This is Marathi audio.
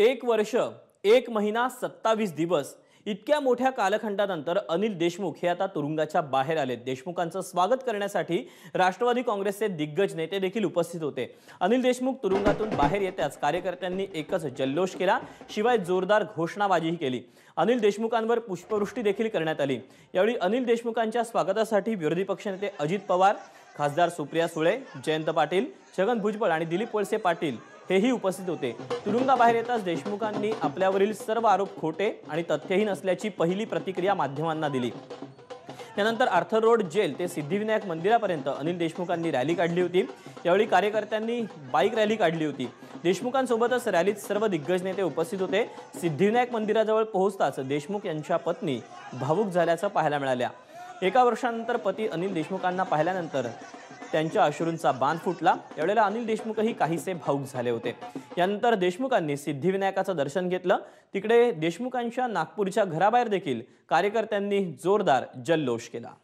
एक वर्ष एक महिना सत्तावीस दिवस इतक्या मोठ्या कालखंडानंतर अनिल देशमुख हे आता तुरुंगाच्या बाहेर आले देशमुखांचं स्वागत करण्यासाठी राष्ट्रवादी काँग्रेसचे दिग्गज नेते देखील उपस्थित होते अनिल देशमुख तुरुंगातून बाहेर येताच कार्यकर्त्यांनी एकच जल्लोष केला शिवाय जोरदार घोषणाबाजीही केली अनिल देशमुखांवर पुष्पवृष्टी देखील करण्यात आली यावेळी अनिल देशमुखांच्या स्वागतासाठी विरोधी पक्षनेते अजित पवार खासदार सुप्रिया सुळे जयंत पाटील छगन भुजबळ आणि दिलीप वळसे पाटील हेही उपस्थित होते तुरुंगाबाहेर येताच देशमुखांनी आपल्यावरील सर्व आरोप खोटे आणि तथ्यहीन असल्याची पहिली प्रतिक्रिया माध्यमांना दिली त्यानंतर आर्थर रोड जेल ते सिद्धिविनायक मंदिरापर्यंत अनिल देशमुखांनी रॅली काढली होती त्यावेळी कार्यकर्त्यांनी बाईक रॅली काढली होती देशमुखांसोबतच रॅलीत सर्व दिग्गज नेते उपस्थित होते सिद्धिविनायक मंदिराजवळ पोहोचताच देशमुख यांच्या पत्नी भावूक झाल्याचं पाहायला मिळाल्या एका वर्षानंतर पती अनिल देशमुखांना पाहिल्यानंतर त्यांच्या अश्रूंचा बांध फुटला यावेळेला अनिल देशमुखही काहीसे भाऊक झाले होते यानंतर देशमुखांनी सिद्धिविनायकाचं दर्शन घेतलं तिकडे देशमुखांच्या नागपूरच्या घराबाहेर देखील कार्यकर्त्यांनी जोरदार जल्लोष केला